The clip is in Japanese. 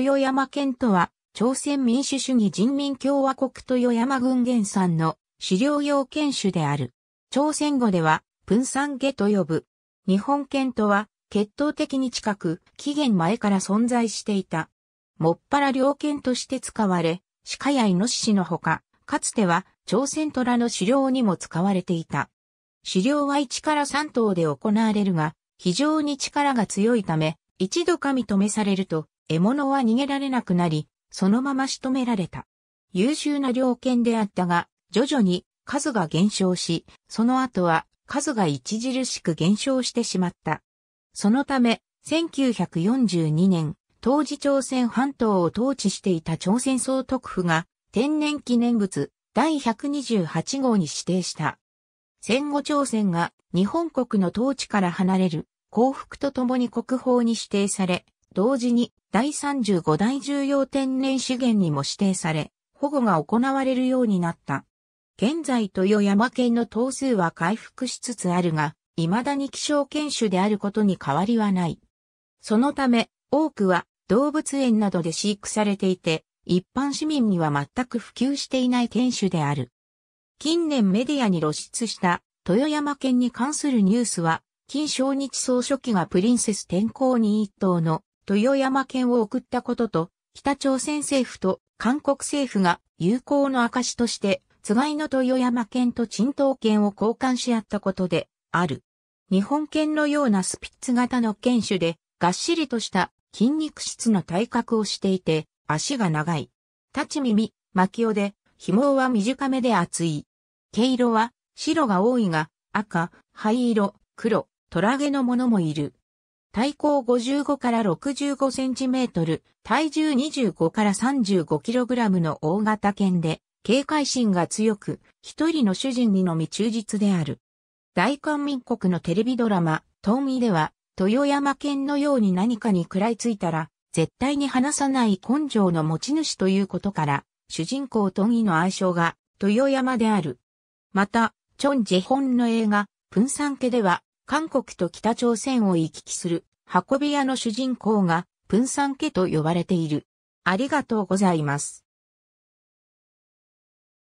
豊山県とは、朝鮮民主主義人民共和国豊山郡原産の狩猟用犬種である。朝鮮語では、プンサンゲと呼ぶ。日本犬とは、血統的に近く、期限前から存在していた。もっぱら猟犬として使われ、鹿やイノシシのほか、かつては朝鮮虎の狩猟にも使われていた。狩猟は1から3頭で行われるが、非常に力が強いため、一度か止めされると、獲物は逃げられなくなり、そのまま仕留められた。優秀な猟犬であったが、徐々に数が減少し、その後は数が著しく減少してしまった。そのため、1942年、当時朝鮮半島を統治していた朝鮮総督府が天然記念物第128号に指定した。戦後朝鮮が日本国の統治から離れる幸福とともに国宝に指定され、同時に第35代重要天然資源にも指定され、保護が行われるようになった。現在豊山県の頭数は回復しつつあるが、未だに希少犬種であることに変わりはない。そのため、多くは動物園などで飼育されていて、一般市民には全く普及していない犬種である。近年メディアに露出した豊山県に関するニュースは、金正日総書記がプリンセス天候に一頭の豊山県を送ったことと、北朝鮮政府と韓国政府が友好の証として、つがいの豊山県と沈東県を交換し合ったことで、ある。日本犬のようなスピッツ型の犬種で、がっしりとした筋肉質の体格をしていて、足が長い。立ち耳、巻き尾で、紐は短めで厚い。毛色は白が多いが、赤、灰色、黒、トラゲのものもいる。体高55から65センチメートル、体重25から35キログラムの大型犬で、警戒心が強く、一人の主人にのみ忠実である。大韓民国のテレビドラマ、トンイでは、豊山犬のように何かに食らいついたら、絶対に離さない根性の持ち主ということから、主人公トンイの愛称が、豊山である。また、チョン・ジェホンの映画、プンサン家では、韓国と北朝鮮を行き来する運び屋の主人公が、プンサン家と呼ばれている。ありがとうございます。